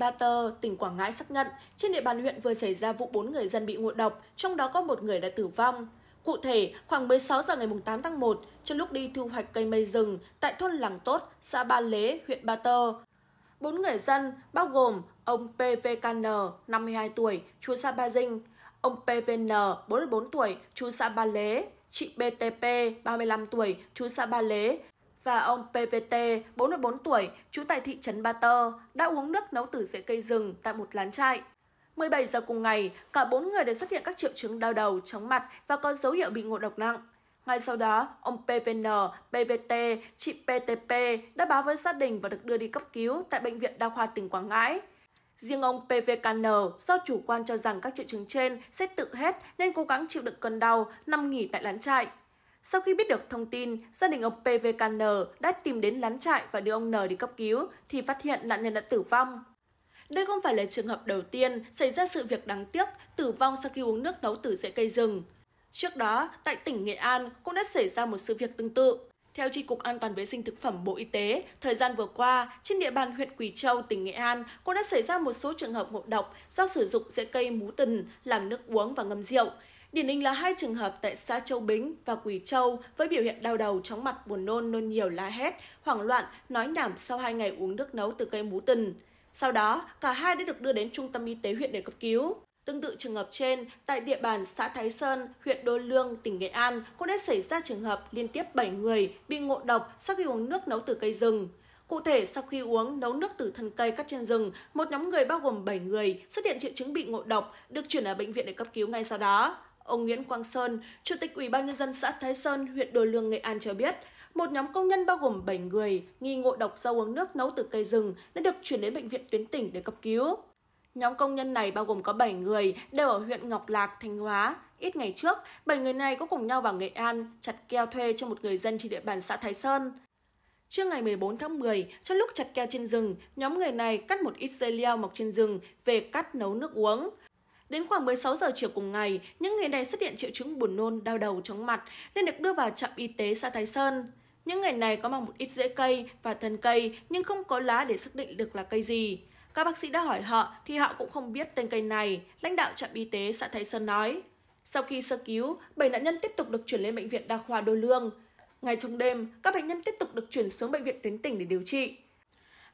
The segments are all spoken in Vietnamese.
Ba Tơ, tỉnh Quảng Ngãi xác nhận trên địa bàn huyện vừa xảy ra vụ 4 người dân bị ngộ độc, trong đó có một người đã tử vong. Cụ thể, khoảng 16 giờ ngày 8 tháng 1, trong lúc đi thu hoạch cây mây rừng tại thôn Làng Tốt, xã Ba Lế, huyện Ba Tơ, bốn người dân bao gồm ông PVKN, 52 tuổi, chú xã Ba Dinh, ông PVN, 44 tuổi, chú xã Ba Lế, chị BTP, 35 tuổi, chú xã Ba Lế và ông PVT, 44 tuổi, trú tại thị trấn Ba Tơ, đã uống nước nấu từ rễ cây rừng tại một lán trại. 17 giờ cùng ngày, cả bốn người đều xuất hiện các triệu chứng đau đầu, chóng mặt và có dấu hiệu bị ngộ độc nặng. Ngay sau đó, ông PVN, PVT, chị PTP đã báo với gia đình và được đưa đi cấp cứu tại Bệnh viện Đa khoa tỉnh Quảng Ngãi. Riêng ông PVKN do chủ quan cho rằng các triệu chứng trên sẽ tự hết nên cố gắng chịu đựng cơn đau, nằm nghỉ tại lán trại. Sau khi biết được thông tin, gia đình ông PVKN đã tìm đến lán trại và đưa ông N đi cấp cứu thì phát hiện nạn nhân đã tử vong. Đây không phải là trường hợp đầu tiên xảy ra sự việc đáng tiếc tử vong sau khi uống nước nấu từ rễ cây rừng. Trước đó, tại tỉnh Nghệ An cũng đã xảy ra một sự việc tương tự. Theo Tri Cục An toàn Vệ sinh Thực phẩm Bộ Y tế, thời gian vừa qua, trên địa bàn huyện Quỳ Châu, tỉnh Nghệ An cũng đã xảy ra một số trường hợp ngộ độc do sử dụng rễ cây mú tần làm nước uống và ngâm rượu, Điển hình là hai trường hợp tại xã Châu Bính và Quỳ Châu với biểu hiện đau đầu, chóng mặt, buồn nôn, nôn nhiều, la hét, hoảng loạn, nói nhảm sau hai ngày uống nước nấu từ cây mú tần. Sau đó, cả hai đã được đưa đến trung tâm y tế huyện để cấp cứu. Tương tự trường hợp trên, tại địa bàn xã Thái Sơn, huyện Đô Lương, tỉnh Nghệ An cũng đã xảy ra trường hợp liên tiếp 7 người bị ngộ độc sau khi uống nước nấu từ cây rừng. Cụ thể, sau khi uống nấu nước từ thân cây cắt trên rừng, một nhóm người bao gồm 7 người xuất hiện triệu chứng bị ngộ độc, được chuyển ở bệnh viện để cấp cứu ngay sau đó. Ông Nguyễn Quang Sơn, Chủ tịch Ủy ban nhân dân xã Thái Sơn, huyện Đồ Lương, Nghệ An cho biết, một nhóm công nhân bao gồm 7 người nghi ngộ độc do uống nước nấu từ cây rừng đã được chuyển đến bệnh viện tuyến tỉnh để cấp cứu. Nhóm công nhân này bao gồm có 7 người, đều ở huyện Ngọc Lạc, Thanh Hóa. Ít ngày trước, 7 người này có cùng nhau vào Nghệ An, chặt keo thuê cho một người dân trên địa bàn xã Thái Sơn. Trước ngày 14 tháng 10, trong lúc chặt keo trên rừng, nhóm người này cắt một ít dây leo mọc trên rừng về cắt nấu nước uống. Đến khoảng 16 giờ chiều cùng ngày, những người này xuất hiện triệu chứng buồn nôn, đau đầu, chóng mặt nên được đưa vào trạm y tế xã Thái Sơn. Những người này có mang một ít rễ cây và thân cây nhưng không có lá để xác định được là cây gì. Các bác sĩ đã hỏi họ thì họ cũng không biết tên cây này, lãnh đạo trạm y tế xã Thái Sơn nói. Sau khi sơ cứu, 7 nạn nhân tiếp tục được chuyển lên bệnh viện đa khoa Đô Lương. Ngay trong đêm, các bệnh nhân tiếp tục được chuyển xuống bệnh viện tuyến tỉnh để điều trị.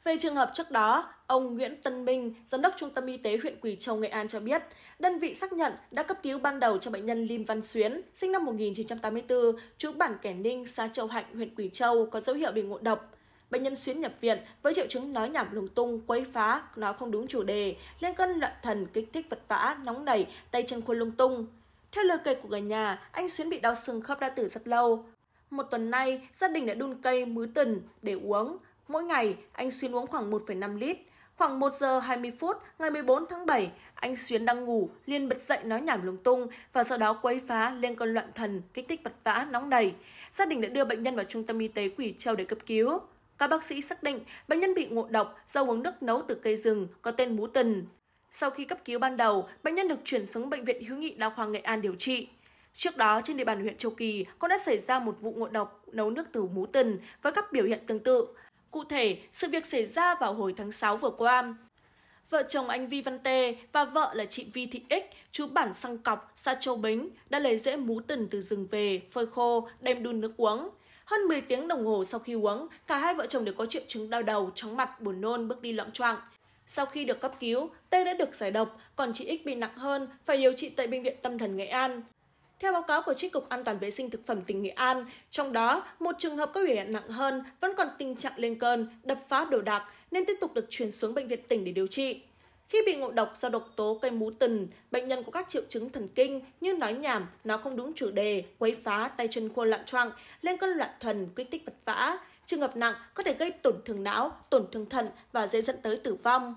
Về trường hợp trước đó, ông Nguyễn Tân Minh, giám đốc Trung tâm Y tế huyện Quỳ Châu, Nghệ An cho biết, đơn vị xác nhận đã cấp cứu ban đầu cho bệnh nhân Lim Văn Xuyến, sinh năm 1984, trú bản Kẻ Ninh, xã Châu Hạnh, huyện Quỳ Châu, có dấu hiệu bị ngộ độc. Bệnh nhân Xuyến nhập viện với triệu chứng nói nhảm lung tung, quấy phá, nói không đúng chủ đề, liên cân loạn thần, kích thích vật vã, nóng nảy, tay chân khuôn lung tung. Theo lời kể của người nhà, anh Xuyến bị đau xương khớp đã từ rất lâu. Một tuần nay, gia đình đã đun cây mứ tần để uống, Mỗi ngày, anh Xuyên uống khoảng 1,5 lít. Khoảng 1 giờ 20 phút ngày 14 tháng 7, anh Xuyến đang ngủ, liền bật dậy nói nhảm lung tung và sau đó quấy phá lên cơn loạn thần, kích thích vật vã, nóng đầy. Gia đình đã đưa bệnh nhân vào trung tâm y tế Quỷ Châu để cấp cứu. Các bác sĩ xác định bệnh nhân bị ngộ độc do uống nước nấu từ cây rừng có tên mú tần. Sau khi cấp cứu ban đầu, bệnh nhân được chuyển xuống Bệnh viện Hữu nghị Đa khoa Nghệ An điều trị. Trước đó, trên địa bàn huyện Châu Kỳ cũng đã xảy ra một vụ ngộ độc nấu nước từ mú tần với các biểu hiện tương tự. Cụ thể, sự việc xảy ra vào hồi tháng 6 vừa qua. Vợ chồng anh Vi Văn Tê và vợ là chị Vi Thị Ích, chú bản Săng Cọc, xã Châu Bính, đã lấy rễ mú tần từ rừng về, phơi khô, đem đun nước uống. Hơn 10 tiếng đồng hồ sau khi uống, cả hai vợ chồng đều có triệu chứng đau đầu, chóng mặt, buồn nôn, bước đi loạn choạng. Sau khi được cấp cứu, Tê đã được giải độc, còn chị X bị nặng hơn, phải điều trị tại Bệnh viện Tâm thần Nghệ An. Theo báo cáo của Tri Cục An toàn Vệ sinh Thực phẩm tỉnh Nghệ An, trong đó một trường hợp có biểu hiện nặng hơn vẫn còn tình trạng lên cơn, đập phá đồ đạc nên tiếp tục được chuyển xuống bệnh viện tỉnh để điều trị. Khi bị ngộ độc do độc tố cây mú tần, bệnh nhân có các triệu chứng thần kinh như nói nhảm, nói không đúng chủ đề, quấy phá, tay chân khô lạng choạng, lên cơn loạn thần, kích tích vật vã. Trường hợp nặng có thể gây tổn thương não, tổn thương thận và dễ dẫn tới tử vong.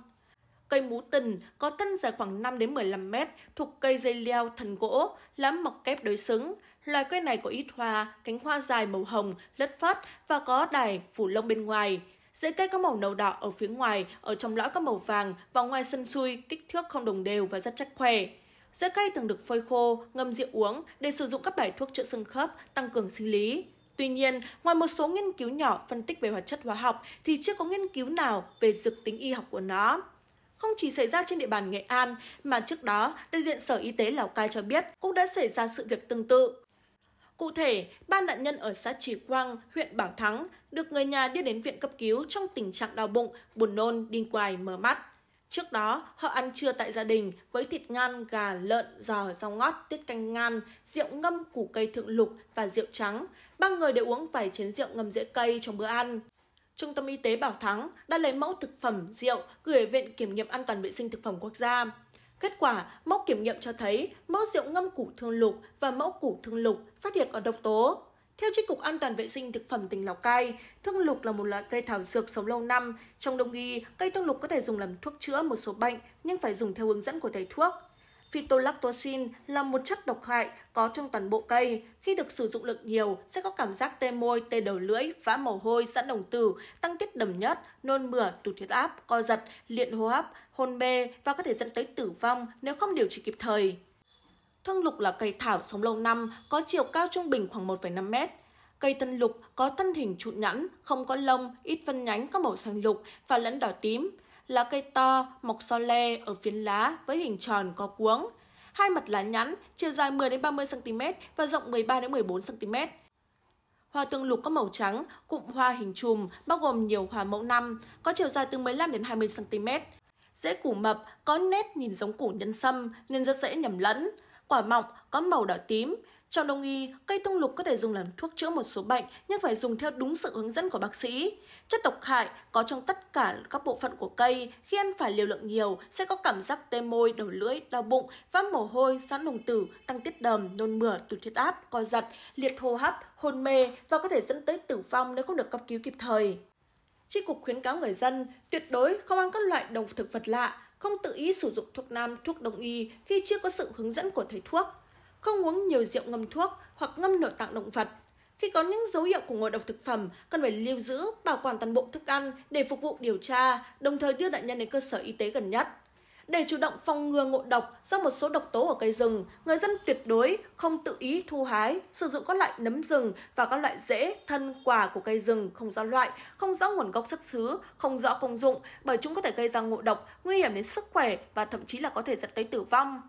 Cây mú tình có thân dài khoảng 5 đến 15 mét, thuộc cây dây leo thần gỗ, lá mọc kép đối xứng. Loài cây này có ít hoa, cánh hoa dài màu hồng, lất phất và có đài phủ lông bên ngoài. Rễ cây có màu nâu đỏ ở phía ngoài, ở trong lõi có màu vàng và ngoài sân xuôi kích thước không đồng đều và rất chắc khỏe. Rễ cây thường được phơi khô, ngâm rượu uống để sử dụng các bài thuốc chữa xương khớp, tăng cường sinh lý. Tuy nhiên, ngoài một số nghiên cứu nhỏ phân tích về hoạt chất hóa học thì chưa có nghiên cứu nào về dược tính y học của nó không chỉ xảy ra trên địa bàn Nghệ An mà trước đó, đại diện Sở Y tế Lào Cai cho biết cũng đã xảy ra sự việc tương tự. Cụ thể, ba nạn nhân ở xã Trì Quang, huyện Bảo Thắng được người nhà đưa đến viện cấp cứu trong tình trạng đau bụng, buồn nôn, đi quài, mở mắt. Trước đó, họ ăn trưa tại gia đình với thịt ngan, gà, lợn, giò, rau ngót, tiết canh ngan, rượu ngâm củ cây thượng lục và rượu trắng. Ba người đều uống vài chén rượu ngâm rễ cây trong bữa ăn. Trung tâm Y tế Bảo Thắng đã lấy mẫu thực phẩm, rượu gửi Viện Kiểm nghiệm An toàn vệ sinh thực phẩm quốc gia. Kết quả, mẫu kiểm nghiệm cho thấy mẫu rượu ngâm củ thương lục và mẫu củ thương lục phát hiện có độc tố. Theo Tri Cục An toàn vệ sinh thực phẩm tỉnh Lào Cai, thương lục là một loại cây thảo dược sống lâu năm. Trong đông y, cây thương lục có thể dùng làm thuốc chữa một số bệnh nhưng phải dùng theo hướng dẫn của thầy thuốc. Phytolactoxin là một chất độc hại có trong toàn bộ cây. Khi được sử dụng lượng nhiều, sẽ có cảm giác tê môi, tê đầu lưỡi, vã mồ hôi, giãn đồng tử, tăng tiết đầm nhất, nôn mửa, tụt huyết áp, co giật, liện hô hấp, hôn mê và có thể dẫn tới tử vong nếu không điều trị kịp thời. Thương lục là cây thảo sống lâu năm, có chiều cao trung bình khoảng 1,5 mét. Cây tân lục có thân hình trụ nhẵn, không có lông, ít vân nhánh có màu xanh lục và lẫn đỏ tím lá cây to, mọc so le ở phiến lá với hình tròn có cuống. Hai mặt lá nhẵn, chiều dài 10-30cm và rộng 13-14cm. Hoa tương lục có màu trắng, cụm hoa hình chùm, bao gồm nhiều hoa mẫu năm, có chiều dài từ 15 đến 20 cm. Rễ củ mập có nét nhìn giống củ nhân sâm nên rất dễ nhầm lẫn. Quả mọng có màu đỏ tím, trong đông y, cây tung lục có thể dùng làm thuốc chữa một số bệnh nhưng phải dùng theo đúng sự hướng dẫn của bác sĩ. Chất độc hại có trong tất cả các bộ phận của cây, khi ăn phải liều lượng nhiều sẽ có cảm giác tê môi, đầu lưỡi, đau bụng, vã mồ hôi, sán lồng tử, tăng tiết đờm, nôn mửa, tụt huyết áp, co giật, liệt hô hấp, hôn mê và có thể dẫn tới tử vong nếu không được cấp cứu kịp thời. Tri cục khuyến cáo người dân tuyệt đối không ăn các loại đồng thực vật lạ, không tự ý sử dụng thuốc nam, thuốc đông y khi chưa có sự hướng dẫn của thầy thuốc không uống nhiều rượu ngâm thuốc hoặc ngâm nội tạng động vật. Khi có những dấu hiệu của ngộ độc thực phẩm, cần phải lưu giữ, bảo quản toàn bộ thức ăn để phục vụ điều tra, đồng thời đưa nạn nhân đến cơ sở y tế gần nhất. Để chủ động phòng ngừa ngộ độc do một số độc tố ở cây rừng, người dân tuyệt đối không tự ý thu hái, sử dụng các loại nấm rừng và các loại rễ, thân, quả của cây rừng không rõ loại, không rõ nguồn gốc xuất xứ, không rõ công dụng bởi chúng có thể gây ra ngộ độc, nguy hiểm đến sức khỏe và thậm chí là có thể dẫn tới tử vong.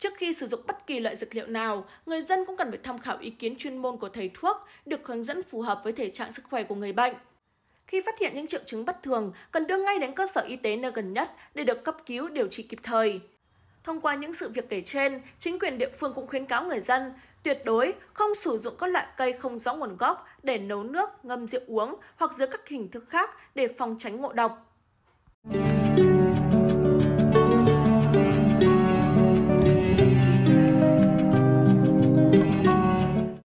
Trước khi sử dụng bất kỳ loại dược liệu nào, người dân cũng cần phải tham khảo ý kiến chuyên môn của thầy thuốc được hướng dẫn phù hợp với thể trạng sức khỏe của người bệnh. Khi phát hiện những triệu chứng bất thường, cần đưa ngay đến cơ sở y tế nơi gần nhất để được cấp cứu điều trị kịp thời. Thông qua những sự việc kể trên, chính quyền địa phương cũng khuyến cáo người dân tuyệt đối không sử dụng các loại cây không rõ nguồn gốc để nấu nước, ngâm rượu uống hoặc dưới các hình thức khác để phòng tránh ngộ độc.